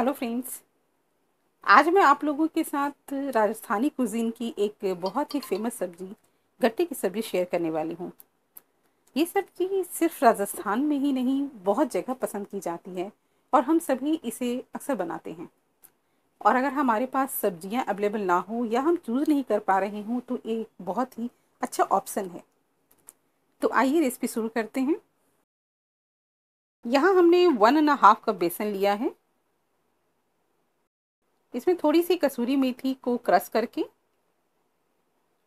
hello friends आज मैं आप लोगों के साथ राजस्थानी कुजीन की एक बहुत ही फेमस सब्ज़ी गट्टे की सब्ज़ी शेयर करने वाली हूँ ये सब्ज़ी सिर्फ राजस्थान में ही नहीं बहुत जगह पसंद की जाती है और हम सभी इसे अक्सर बनाते हैं और अगर हमारे पास सब्जियां अवेलेबल ना हो या हम चूज़ नहीं कर पा रहे हों तो एक बहुत ही अच्छा ऑप्शन है तो आइए रेसिपी शुरू करते हैं यहाँ हमने वन एंड हाफ कप बेसन लिया है इसमें थोड़ी सी कसूरी मेथी को क्रश करके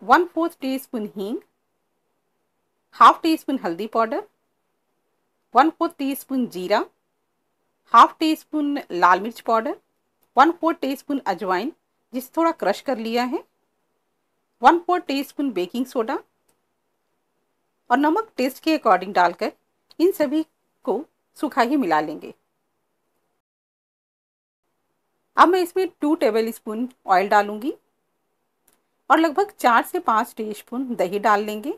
वन फोर्थ टी स्पून हींग हाफ टी स्पून हल्दी powder one fourth teaspoon जीरा हाफ टी स्पून लाल मिर्च powder one fourth teaspoon अजवाइन जिसे थोड़ा क्रश कर लिया है one fourth teaspoon baking soda और नमक टेस्ट के अकॉर्डिंग डालकर इन सभी को सूखा ही मिला लेंगे अब मैं इसमें टू टेबल स्पून ऑयल डालूंगी और लगभग चार से पाँच टीस्पून दही डाल लेंगे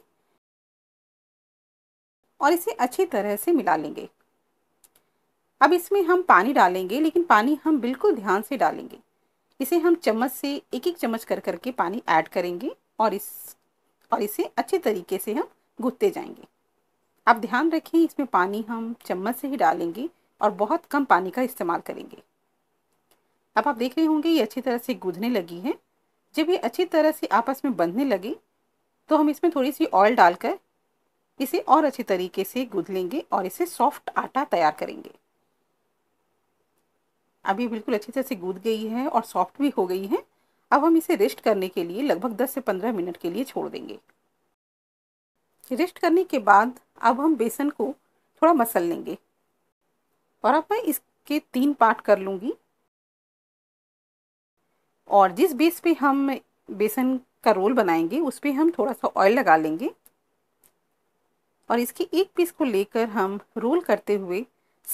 और इसे अच्छी तरह से मिला लेंगे अब इसमें हम पानी डालेंगे लेकिन पानी हम बिल्कुल ध्यान से डालेंगे इसे हम चम्मच से एक एक चम्मच कर करके पानी ऐड करेंगे और इस और इसे अच्छे तरीके से हम गूंथते जाएंगे आप ध्यान रखें इसमें पानी हम चम्मच से ही डालेंगे और बहुत कम पानी का इस्तेमाल करेंगे अब आप देख रहे होंगे ये अच्छी तरह से गूंधने लगी है जब ये अच्छी तरह से आपस में बंधने लगी तो हम इसमें थोड़ी सी ऑयल डालकर इसे और अच्छे तरीके से गूंध लेंगे और इसे सॉफ्ट आटा तैयार करेंगे अभी बिल्कुल अच्छी तरह से गूंध गई है और सॉफ्ट भी हो गई है अब हम इसे रेस्ट करने के लिए लगभग 10 से 15 मिनट के लिए छोड़ देंगे रेस्ट करने के बाद अब हम बेसन को थोड़ा मसल लेंगे और अब मैं इसके तीन पार्ट कर लूँगी और जिस बेस पे हम बेसन का रोल बनाएंगे उस पर हम थोड़ा सा ऑयल लगा लेंगे और इसके एक पीस को लेकर हम रोल करते हुए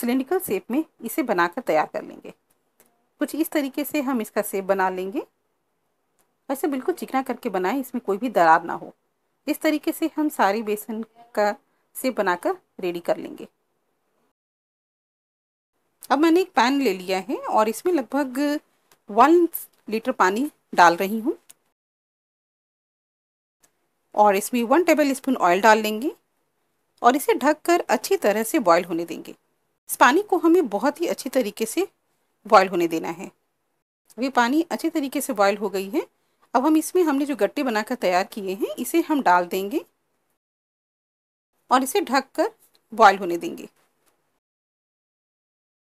सिलेंड्रिकल सेप में इसे बनाकर तैयार कर लेंगे कुछ इस तरीके से हम इसका सेप बना लेंगे ऐसे बिल्कुल चिकना करके बनाएं इसमें कोई भी दरार ना हो इस तरीके से हम सारी बेसन का सेप बनाकर रेडी कर लेंगे अब मैंने एक पैन ले लिया है और इसमें लगभग वन लीटर पानी डाल रही हूँ और इसमें वन टेबल स्पून ऑयल डाल लेंगे और इसे ढककर अच्छी तरह से बॉयल होने देंगे इस पानी को हमें बहुत ही अच्छी तरीके से बॉयल होने देना है ये पानी अच्छी तरीके से बॉयल हो गई है अब हम इसमें हमने जो गट्टे बनाकर तैयार किए हैं इसे हम डाल देंगे और इसे कर बॉयल होने देंगे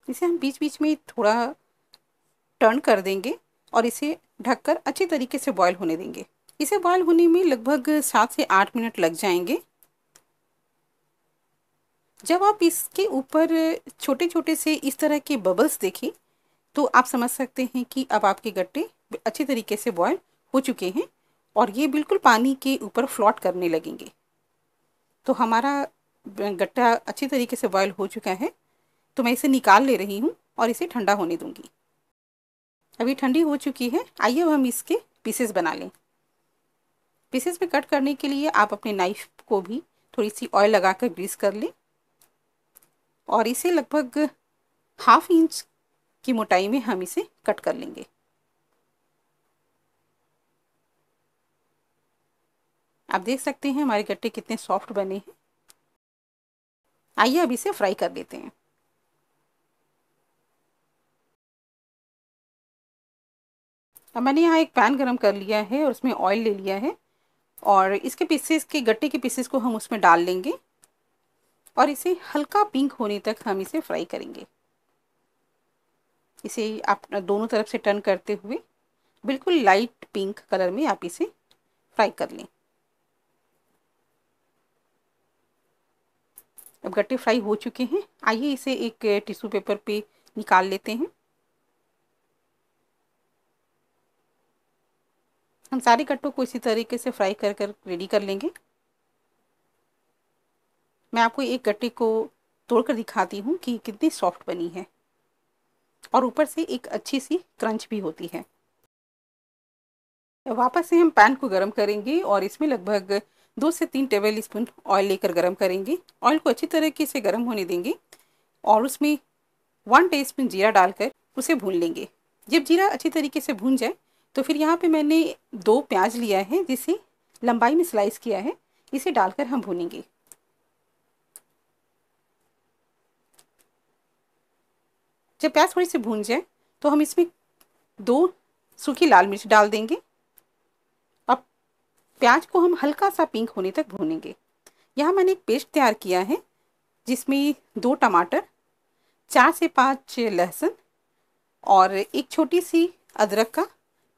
इसे हम बीच बीच में थोड़ा टर्न कर देंगे और इसे ढककर अच्छी तरीके से बॉयल होने देंगे इसे बॉयल होने में लगभग सात से आठ मिनट लग जाएंगे जब आप इसके ऊपर छोटे छोटे से इस तरह के बबल्स देखें तो आप समझ सकते हैं कि अब आपके गट्टे अच्छे तरीके से बॉयल हो चुके हैं और ये बिल्कुल पानी के ऊपर फ्लॉट करने लगेंगे तो हमारा गट्टा अच्छे तरीके से बॉयल हो चुका है तो मैं इसे निकाल ले रही हूँ और इसे ठंडा होने दूँगी अभी ठंडी हो चुकी है आइए अब हम इसके पीसेस बना लें पीसेस में कट करने के लिए आप अपने नाइफ को भी थोड़ी सी ऑयल लगा कर ग्रीस कर लें और इसे लगभग हाफ इंच की मोटाई में हम इसे कट कर लेंगे आप देख सकते हैं हमारे गट्टे कितने सॉफ्ट बने हैं आइए अब इसे फ्राई कर लेते हैं अब मैंने यहाँ एक पैन गरम कर लिया है और उसमें ऑयल ले लिया है और इसके पीसेस के गट्टे के पीसेस को हम उसमें डाल लेंगे और इसे हल्का पिंक होने तक हम इसे फ्राई करेंगे इसे आप दोनों तरफ से टर्न करते हुए बिल्कुल लाइट पिंक कलर में आप इसे फ्राई कर लें अब गट्टे फ्राई हो चुके हैं आइए इसे एक टिश्यू पेपर पे निकाल लेते हैं हम सारे कट्टों को इसी तरीके से फ्राई कर कर रेडी कर लेंगे मैं आपको एक गट्टे को तोड़कर दिखाती हूँ कि कितनी सॉफ्ट बनी है और ऊपर से एक अच्छी सी क्रंच भी होती है वापस से हम पैन को गर्म करेंगे और इसमें लगभग दो से तीन टेबल स्पून ऑयल लेकर गर्म करेंगे ऑयल को अच्छी तरीके से गर्म होने देंगे और उसमें वन टेबल स्पून जीरा डालकर उसे भून लेंगे जब जीरा अच्छी तरीके से भून जाए तो फिर यहाँ पे मैंने दो प्याज लिया है जिसे लंबाई में स्लाइस किया है इसे डालकर हम भूनेंगे जब प्याज थोड़ी सी भून जाए तो हम इसमें दो सूखी लाल मिर्च डाल देंगे अब प्याज को हम हल्का सा पिंक होने तक भूनेंगे यहाँ मैंने एक पेस्ट तैयार किया है जिसमें दो टमाटर चार से पाँच लहसुन और एक छोटी सी अदरक का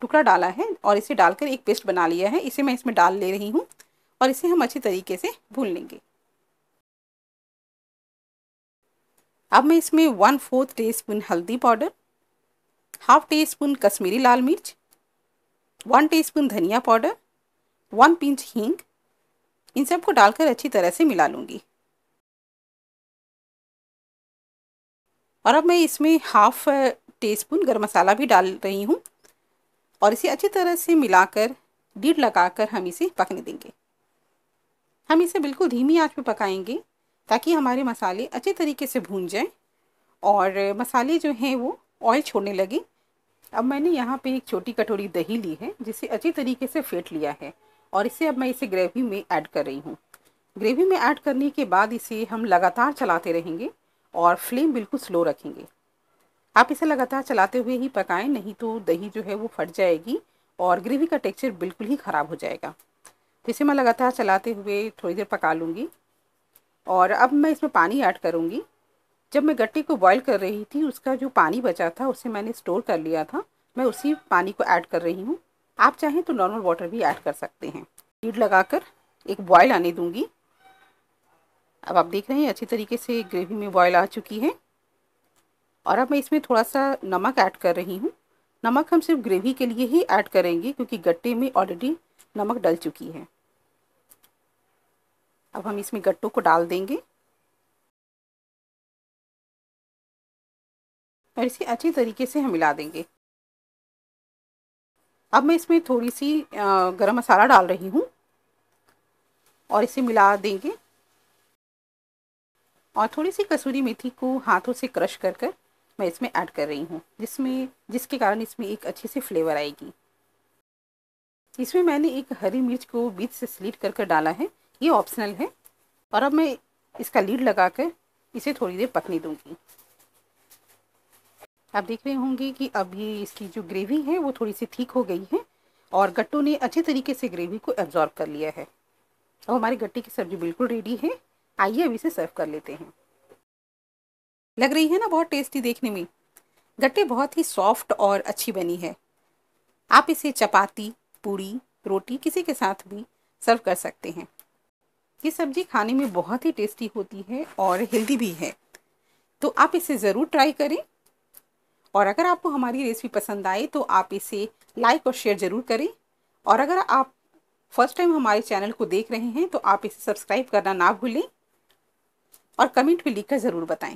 टुकड़ा डाला है और इसे डालकर एक पेस्ट बना लिया है इसे मैं इसमें डाल ले रही हूँ और इसे हम अच्छे तरीके से भून लेंगे अब मैं इसमें वन फोर्थ टी स्पून हल्दी powder half teaspoon Kashmiri लाल मिर्च वन टी स्पून धनिया पाउडर वन पिंच हींग इन सबको डालकर अच्छी तरह से मिला लूँगी और अब मैं इसमें हाफ टी स्पून गर्म मसाला भी डाल रही हूँ और इसे अच्छी तरह से मिलाकर डीड लगाकर हम इसे पकने देंगे हम इसे बिल्कुल धीमी आंच पर पकाएंगे ताकि हमारे मसाले अच्छे तरीके से भून जाएं और मसाले जो हैं वो ऑयल छोड़ने लगे अब मैंने यहाँ पे एक छोटी कटोरी दही ली है जिसे अच्छी तरीके से फेंट लिया है और इसे अब मैं इसे ग्रेवी में ऐड कर रही हूँ ग्रेवी में ऐड करने के बाद इसे हम लगातार चलाते रहेंगे और फ्लेम बिल्कुल स्लो रखेंगे आप इसे लगातार चलाते हुए ही पकाएं नहीं तो दही जो है वो फट जाएगी और ग्रेवी का टेक्सचर बिल्कुल ही ख़राब हो जाएगा तो इसे मैं लगातार चलाते हुए थोड़ी देर पका लूँगी और अब मैं इसमें पानी ऐड करूँगी जब मैं गट्टे को बॉईल कर रही थी उसका जो पानी बचा था उसे मैंने स्टोर कर लिया था मैं उसी पानी को ऐड कर रही हूँ आप चाहें तो नॉर्मल वाटर भी ऐड कर सकते हैं लीड लगाकर एक बॉयल आने दूँगी अब आप देख रहे हैं अच्छी तरीके से ग्रेवी में बॉयल आ चुकी है और अब मैं इसमें थोड़ा सा नमक ऐड कर रही हूँ नमक हम सिर्फ ग्रेवी के लिए ही ऐड करेंगे क्योंकि गट्टे में ऑलरेडी नमक डल चुकी है अब हम इसमें गट्टों को डाल देंगे और इसे अच्छे तरीके से हम मिला देंगे अब मैं इसमें थोड़ी सी गरम मसाला डाल रही हूँ और इसे मिला देंगे और थोड़ी सी कसूरी मेथी को हाथों से क्रश कर कर मैं इसमें ऐड कर रही हूँ जिसमें जिसके कारण इसमें एक अच्छे से फ्लेवर आएगी इसमें मैंने एक हरी मिर्च को बीच से स्लीट कर कर डाला है ये ऑप्शनल है और अब मैं इसका लीड लगा कर इसे थोड़ी देर पकने दूंगी आप देख रहे होंगे कि अब ये इसकी जो ग्रेवी है वो थोड़ी सी ठीक हो गई है और गट्टू ने अच्छे तरीके से ग्रेवी को एब्जॉर्ब कर लिया है अब हमारी गट्टी की सब्ज़ी बिल्कुल रेडी है आइए अब इसे सर्व कर लेते हैं लग रही है ना बहुत टेस्टी देखने में गट्टे बहुत ही सॉफ्ट और अच्छी बनी है आप इसे चपाती पूड़ी रोटी किसी के साथ भी सर्व कर सकते हैं ये सब्जी खाने में बहुत ही टेस्टी होती है और हेल्दी भी है तो आप इसे ज़रूर ट्राई करें और अगर आपको हमारी रेसिपी पसंद आए तो आप इसे लाइक और शेयर ज़रूर करें और अगर आप फर्स्ट टाइम हमारे चैनल को देख रहे हैं तो आप इसे सब्सक्राइब करना ना भूलें और कमेंट भी लिखकर ज़रूर बताएं